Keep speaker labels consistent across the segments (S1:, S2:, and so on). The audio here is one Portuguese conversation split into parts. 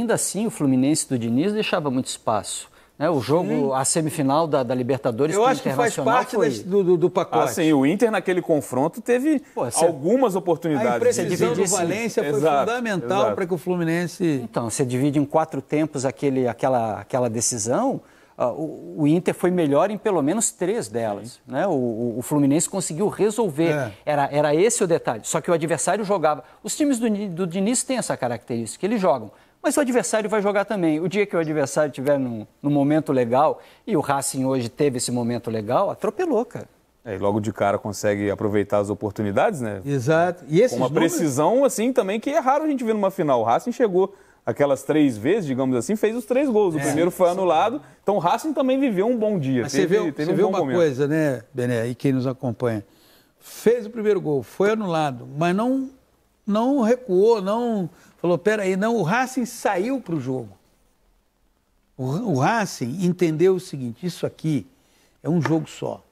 S1: Ainda assim, o Fluminense do Diniz deixava muito espaço. Né? O jogo, sim. a semifinal da, da Libertadores Eu acho que faz parte foi... desse,
S2: do, do, do, pacote. Assim, o Inter naquele confronto teve Pô, você... algumas oportunidades. A imprecisão do Valência foi exato, fundamental para
S1: que o Fluminense... Então, você divide em quatro tempos aquele, aquela, aquela decisão... Uh, o, o, Inter foi melhor em pelo menos três delas. Né? O, o, o, Fluminense conseguiu resolver. É. Era, era esse o detalhe. Só que o adversário jogava. Os times do, do Diniz têm essa característica. Eles jogam mas o adversário vai jogar também. O dia que o adversário tiver num, num momento legal, e o Racing hoje teve esse momento legal,
S2: atropelou, cara. É, e logo de cara consegue aproveitar as oportunidades, né? Exato. E esses Com uma números... precisão, assim, também que é raro a gente ver numa final. O Racing chegou aquelas três vezes, digamos assim, fez os três gols. O é, primeiro foi anulado. Então o Racing também viveu um bom dia. Mas teve, você vê, teve você um viu uma momento. coisa,
S3: né, Bené, e quem nos acompanha. Fez o primeiro gol, foi anulado, mas não, não recuou, não falou: peraí, não, o Racing saiu para o jogo. O, Racing entendeu o seguinte: isso aqui é um jogo só.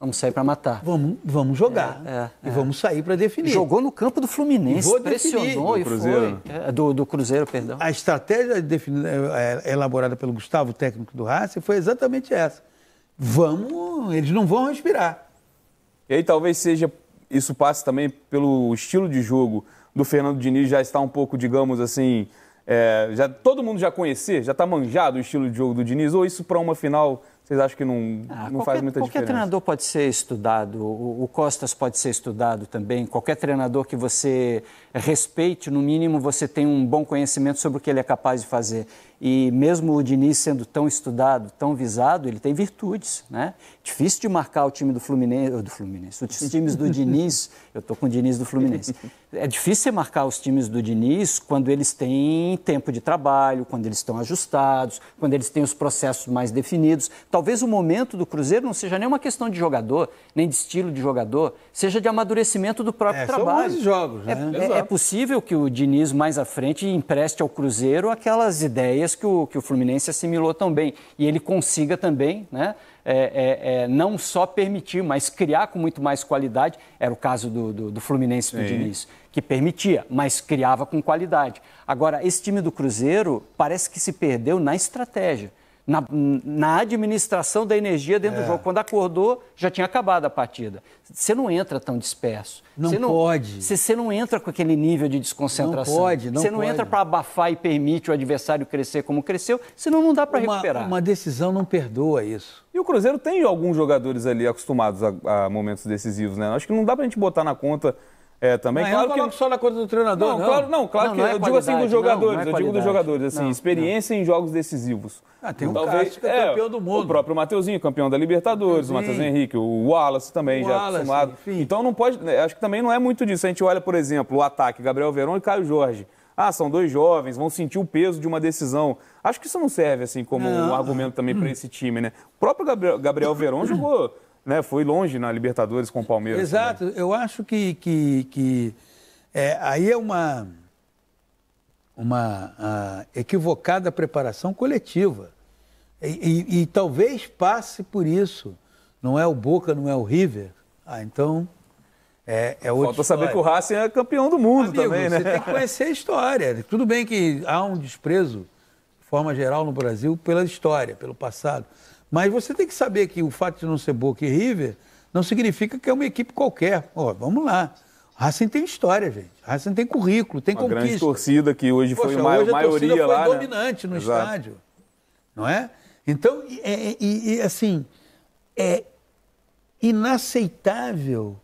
S1: Vamos sair para matar. Vamos, vamos jogar. É, é, e é. vamos sair para definir. Jogou no campo do Fluminense, pressionou do e Cruzeiro. foi.
S3: É, do, do, Cruzeiro, perdão. A estratégia definida, é, é, elaborada pelo Gustavo, técnico do Racing, foi exatamente essa. Vamos, eles não
S2: vão respirar. E aí talvez seja, isso passe também pelo estilo de jogo do Fernando Diniz já está um pouco, digamos assim, é, já todo mundo já conhecer, já está manjado o estilo de jogo do Diniz, ou isso para uma final vocês acham que não, ah, não qualquer, faz muita qualquer diferença? Qualquer treinador
S1: pode ser estudado, o, o, Costas pode ser estudado também, qualquer treinador que você respeite, no mínimo você tem um bom conhecimento sobre o que ele é capaz de fazer. E mesmo o Diniz sendo tão estudado, tão visado, ele tem virtudes, né? Difícil de marcar o time do Fluminense, do Fluminense, os times do Diniz, eu tô com o Diniz do Fluminense. É difícil você marcar os times do Diniz quando eles têm tempo de trabalho, quando eles estão ajustados, quando eles têm os processos mais definidos. Talvez o momento do Cruzeiro não seja nem uma questão de jogador, nem de estilo de jogador, seja de amadurecimento do próprio é, trabalho. São jogos, é, né? É, é, é possível que o Diniz mais à frente empreste ao Cruzeiro aquelas ideias talvez que o, que o Fluminense assimilou também. E ele consiga também, né? É, é, é, não só permitir, mas criar com muito mais qualidade. Era o caso do, do, do Fluminense do Diniz, que permitia, mas criava com qualidade. Agora, esse time do Cruzeiro parece que se perdeu na estratégia na, na administração da energia dentro é. do jogo. Quando acordou, já tinha acabado a partida. Você não entra tão disperso. Não, não pode. Você, você não entra com aquele nível de desconcentração. Não pode, não Você não pode. entra para abafar e permite o adversário crescer como cresceu, senão não dá para recuperar.
S2: Uma decisão não perdoa isso. E o Cruzeiro tem alguns jogadores ali acostumados a, a momentos decisivos, né? Acho que não dá para a gente botar na conta é, também. Não, claro eu não que só na conta do treinador, não. não. Claro, não, claro não, que não é, é eu digo assim dos jogadores, é eu digo dos jogadores assim, experiência em jogos decisivos. Ah, tem um Talvez, então, que é campeão do é, mundo. O próprio Mateuzinho, campeão da Libertadores, Sim. o Matheus Henrique, o Wallace também o já Wallace, acostumado. Enfim. Então não pode, né, acho que também não é muito disso. A gente olha, por exemplo, o ataque Gabriel Verón e Caio Jorge. Ah, são dois jovens, vão sentir o peso de uma decisão. Acho que isso não serve assim como um argumento também para hum. esse time, né? O próprio Gabriel, Gabriel Verón jogou né, foi longe na Libertadores com o Palmeiras.
S3: Exato, também. eu acho que, que, que é, aí é uma, uma equivocada preparação coletiva. E, e, e, talvez passe por isso. Não é o Boca, não é o River. Ah, então é, é outra Falta saber que o
S2: Racing é campeão do mundo Amigo, também, né? Você tem que conhecer
S3: a história. Tudo bem que há um desprezo, de forma geral, no Brasil, pela história, pelo passado. Mas você tem que saber que o fato de não ser Boca e River não significa que é uma equipe qualquer. Ó, vamos lá. Racing tem história, gente.
S2: Racing tem currículo, tem uma conquista. grande torcida que hoje Poxa, foi ma hoje a maioria torcida foi lá, né? dominante né? no Exato. estádio,
S3: não é? Então, é, é assim, é inaceitável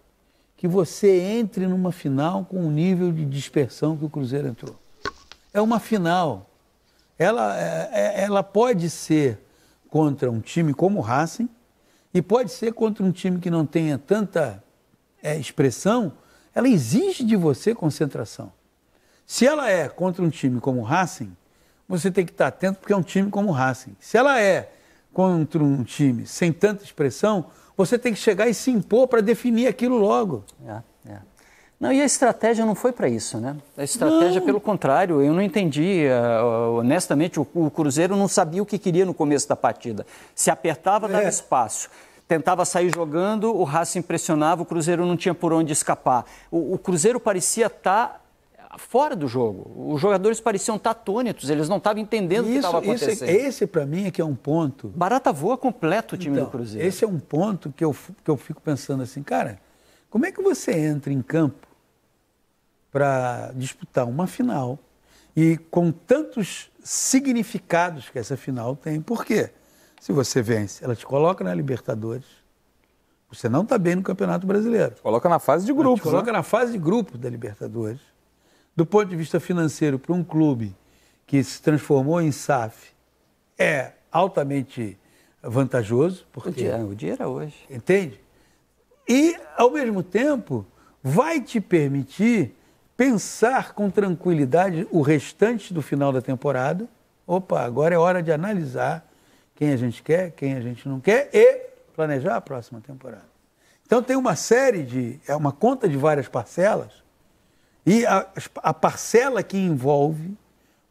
S3: que você entre numa final com o nível de dispersão que o Cruzeiro entrou. É uma final. Ela, é, é ela pode ser contra um time como o Racing e pode ser contra um time que não tenha tanta é, expressão, ela exige de você concentração. Se ela é contra um time como o Racing, você tem que estar atento porque é um time como o Racing. Se ela é contra um time sem tanta expressão, você
S1: tem que chegar e se impor para definir aquilo logo. É, é. Não, e a estratégia não foi para isso, né? A estratégia, não. pelo contrário, eu não entendi. Eh, eh, honestamente, o, Cruzeiro não sabia o que queria no começo da partida. Se apertava, dava é. espaço tentava sair jogando, o Racing pressionava, o Cruzeiro não tinha por onde escapar. O, o Cruzeiro parecia estar tá fora do jogo. Os jogadores pareciam estar atônitos, eles não estavam entendendo o que estava é acontecendo. Esse, esse para mim, é que é um ponto... Barata voa completo o time então, do Cruzeiro. Esse é um ponto que eu,
S3: que eu fico pensando assim, cara... Como é que você entra em campo para disputar uma final e com tantos significados que essa final tem? Por quê? Se você vence, ela te coloca na Libertadores. Você não está bem no Campeonato Brasileiro. Coloca na fase de grupos. Coloca né? na fase de grupos da Libertadores. Do ponto de vista financeiro, para um clube que se transformou em SAF, é altamente vantajoso. Porque... O, dinheiro, o é hoje. Entende? E, ao mesmo tempo, vai te permitir pensar com tranquilidade o restante do final da temporada. Opa, agora é hora de analisar quem a gente quer, quem a gente não quer e planejar a próxima temporada. Então tem uma série de, é uma conta de várias parcelas e a, a parcela que envolve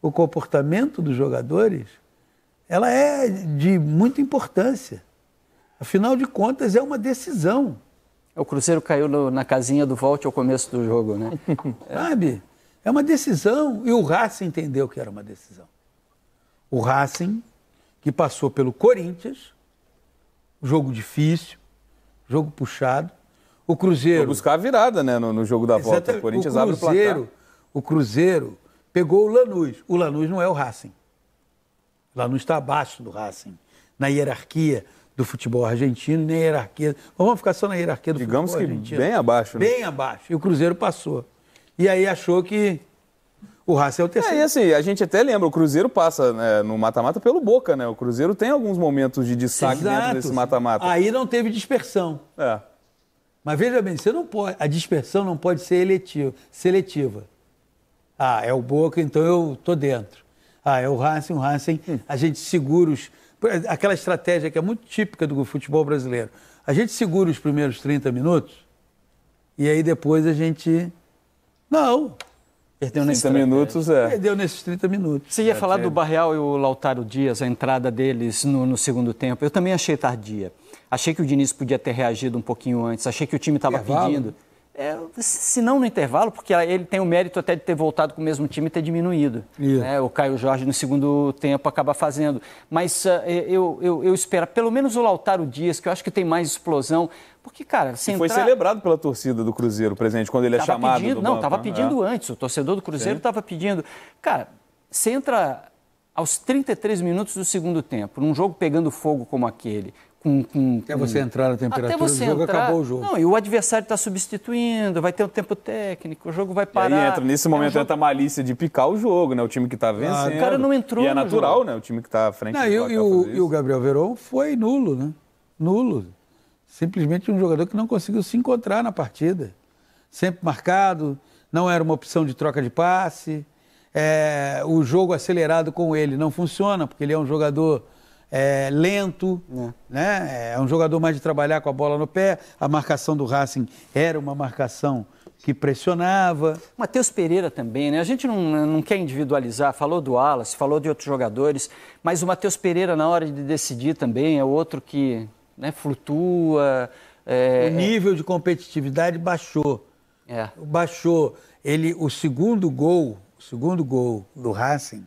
S3: o comportamento dos jogadores,
S1: ela é de muita importância. Afinal de contas é uma decisão. É, o Cruzeiro caiu no, na casinha do volte ao começo do jogo, né? Sabe? É uma decisão. E o Racing entendeu que era uma decisão. O
S3: Racing, que passou pelo Corinthians, jogo difícil, jogo puxado. O Cruzeiro. Foi
S2: buscar a virada,
S3: né? No, no jogo da volta. O Corinthians o Cruzeiro, abre o placar. O Cruzeiro pegou o Lanús. O Lanús não é o Racing. O Lanús está abaixo do Racing, na hierarquia do futebol argentino, nem a hierarquia.
S2: vamos ficar só na hierarquia do Digamos futebol argentino. Digamos que bem abaixo, né? Bem
S3: abaixo. E o Cruzeiro passou.
S2: E aí achou que o Racing é o terceiro. É, e assim, a gente até lembra, o Cruzeiro passa né, no mata-mata pelo Boca, né? O Cruzeiro tem alguns momentos de destaque Exato. dentro desse mata-mata. Aí não teve dispersão.
S3: É. Mas veja bem, você não pode, a dispersão não pode ser eletiva, seletiva. Ah, é o Boca, então eu tô dentro. Ah, é o Racing, o Racing, hum. a gente segura os, eh, aquela estratégia que é muito típica do futebol brasileiro. A gente segura os primeiros 30 minutos e aí depois a gente. Não!
S1: Perdeu nesses 30 minutos, é.
S3: Perdeu nesses 30 minutos. Você ia é, falar do é.
S1: Barreal e o Lautaro Dias, a entrada deles no, no, segundo tempo. Eu também achei tardia. Achei que o Diniz podia ter reagido um pouquinho antes. Achei que o time estava pedindo. É, se não no intervalo, porque ele tem o mérito até de ter voltado com o mesmo time e ter diminuído. Yeah. Né? O Caio Jorge no segundo tempo acaba fazendo. Mas uh, eu, eu, eu, espero, pelo menos o Lautaro Dias, que eu acho que tem mais explosão. Porque, cara, se entrar... Foi celebrado
S2: pela torcida do Cruzeiro, presente, quando ele é chamado. Pedindo, não, estava né? pedindo
S1: é. antes. O torcedor do Cruzeiro estava pedindo. Cara, você entra aos 33 minutos do segundo tempo, num jogo pegando fogo como aquele, com, com, até você entrar na temperatura do jogo, entrar... acabou o jogo. Não, e o adversário está substituindo, vai ter um tempo técnico, o jogo vai parar. E aí entra,
S2: nesse momento é um jogo... entra a malícia de picar o jogo, né? O time que está vencendo. Ah, o cara não entrou E é natural, jogo. né? O time que está à frente. Não, e, e, o, e o
S3: Gabriel Verón foi nulo, né? Nulo. Simplesmente um jogador que não conseguiu se encontrar na partida. Sempre marcado, não era uma opção de troca de passe. É, o jogo acelerado com ele não funciona, porque ele é um jogador é, lento, é. né? É um jogador mais de trabalhar com a bola no
S1: pé. A marcação do Racing era uma marcação que pressionava. Matheus Pereira também, né? A gente não, não quer individualizar, falou do Alas, falou de outros jogadores, mas o Matheus Pereira, na hora de decidir também, é outro que né, flutua. É... O é. nível de competitividade baixou. É. Baixou. Ele,
S3: o segundo gol, o segundo gol do Racing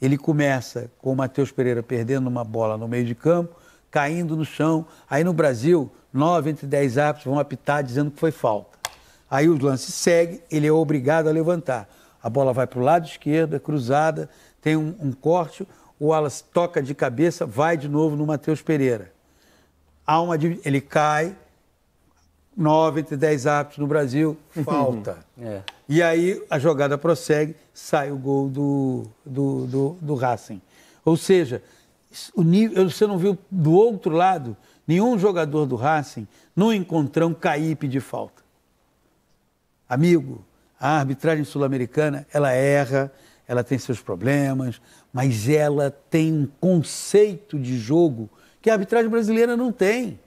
S3: ele começa com o Matheus Pereira perdendo uma bola no meio de campo, caindo no chão. Aí no Brasil, nove entre dez árbitros vão apitar dizendo que foi falta. Aí o lance segue, ele é obrigado a levantar. A bola vai para o lado esquerdo, é cruzada, tem um, um corte, o Wallace toca de cabeça, vai de novo no Matheus Pereira. Há uma, ele cai, nove entre dez árbitros no Brasil, uhum. falta. é. E aí a jogada prossegue, sai o gol do, do, do, do Racing. Ou seja, o nível, você não viu do outro lado nenhum jogador do Racing no encontrão cair e pedir falta. Amigo, a arbitragem sul-americana, ela erra, ela tem seus problemas, mas ela tem um conceito de jogo que a arbitragem brasileira não tem.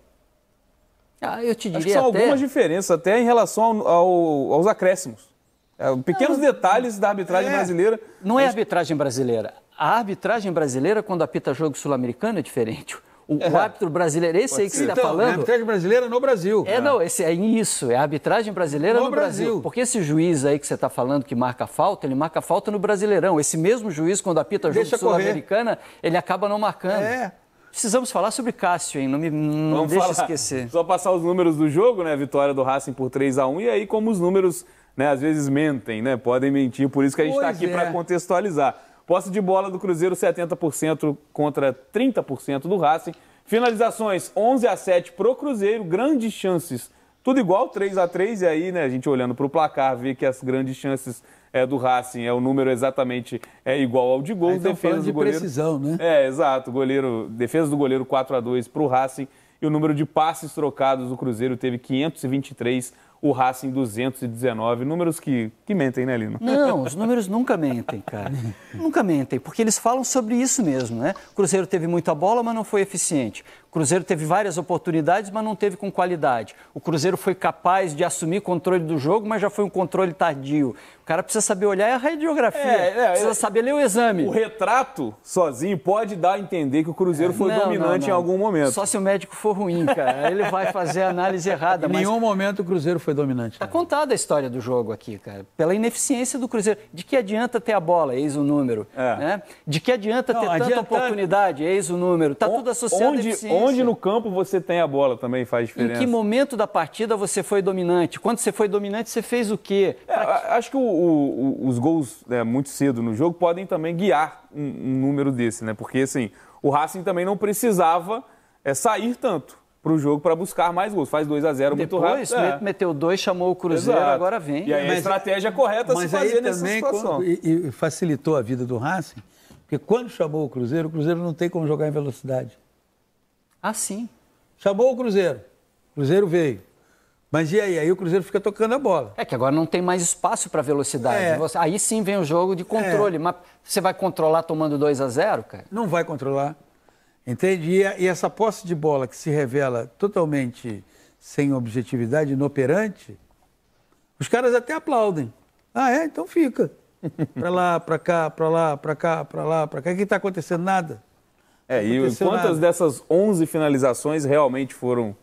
S1: Ah, eu te diria Acho que são até... algumas
S2: diferenças até em relação ao, ao, aos acréscimos. É, pequenos não, detalhes da arbitragem é. brasileira. Não é a arbitragem brasileira. A arbitragem brasileira,
S1: quando apita jogo sul-americano, é diferente. O, é. o, árbitro brasileiro, esse Pode aí que ser. você está então, falando. É a arbitragem brasileira no Brasil. É, é, não, esse, é isso. É a arbitragem brasileira no, no Brasil. Brasil. Porque esse juiz aí que você está falando que marca falta, ele marca falta no Brasileirão. Esse mesmo juiz, quando apita jogo sul-americana, ele acaba não marcando. É. Precisamos falar sobre Cássio, hein? Não me não Vamos deixa falar. esquecer.
S2: Só passar os números do jogo, né? Vitória do Racing por 3 a 1 e aí como os números, né, às vezes mentem, né? Podem mentir, por isso que a gente está aqui é. para contextualizar. Posse de bola do Cruzeiro 70% contra 30% do Racing. Finalizações 11 a 7 pro Cruzeiro, grandes chances tudo igual, 3 a 3 e aí, né, a gente olhando para o placar, vê que as grandes chances é, do Racing é o número exatamente é igual ao de gol, defesa de goleiro. precisão, né? É, exato, goleiro, defesa do goleiro 4 a 2 para o Racing e o número de passes trocados do Cruzeiro teve 523 o Racing 219. Números que, que mentem, né, Lino? Não,
S1: os números nunca mentem, cara. nunca mentem, porque eles falam sobre isso mesmo, né? O Cruzeiro teve muita bola, mas não foi eficiente. O Cruzeiro teve várias oportunidades, mas não teve com qualidade. O Cruzeiro foi capaz de assumir controle do jogo, mas já foi um controle tardio.
S2: O cara precisa saber olhar a radiografia, é, é, precisa é, saber ler o exame. O retrato sozinho pode dar a entender que o Cruzeiro foi não, dominante não, não. em algum momento. Só se o
S1: médico for ruim, cara. Ele vai fazer a análise errada. Em mas... nenhum momento o Cruzeiro foi foi dominante. Está contada a história do jogo aqui, cara. Pela ineficiência do Cruzeiro. De que adianta ter a bola, eis o número. É. Né? De que adianta Não, ter adianta... tanta oportunidade, eis o número. Está tudo associado onde, à eficiência. Onde no
S2: campo você tem a bola também faz diferença. Em que momento da partida você foi dominante? Quando você foi dominante, você fez o quê? É, Acho que o, o, os gols é, muito cedo no jogo podem também guiar um, um número desse, né? Porque, assim, o Racing também não precisava é, sair tanto para o jogo para buscar mais gols. Faz 2 a 0 muito rápido. Depois é.
S1: meteu dois, chamou o Cruzeiro, Exato. agora vem. E aí mas, a estratégia correta se fazer nessa também, situação. e,
S3: e, facilitou a vida do Racing, porque quando chamou o Cruzeiro, o Cruzeiro não tem como jogar em velocidade. Ah, sim. Chamou o Cruzeiro. O
S1: Cruzeiro veio. Mas e aí? Aí o Cruzeiro fica tocando a bola. É que agora não tem mais espaço para velocidade. É. Você, aí sim vem o jogo de controle. É. Mas você vai controlar tomando 2 a 0 cara? Não vai controlar. Entende? E, e, essa posse
S3: de bola que se revela
S1: totalmente
S3: sem objetividade, inoperante, os caras até aplaudem. Ah, é? Então fica. Para lá, para cá, para lá, para cá, para lá, para cá. O que está acontecendo? Nada.
S2: É, tá e quantas nada. dessas 11 finalizações realmente foram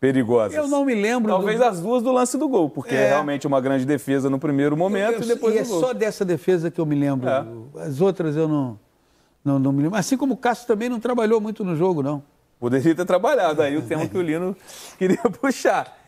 S2: perigosas. Eu não me lembro. Talvez do... as duas do lance do gol, porque é, é realmente uma grande defesa no primeiro momento eu, eu, e depois. E é gol. só
S3: dessa defesa que eu me lembro. É. As outras eu não. Não, não me lembro. Assim como o Cássio também não trabalhou muito no jogo, não. Poderia ter trabalhado, aí o é, tema né? que o Lino queria puxar.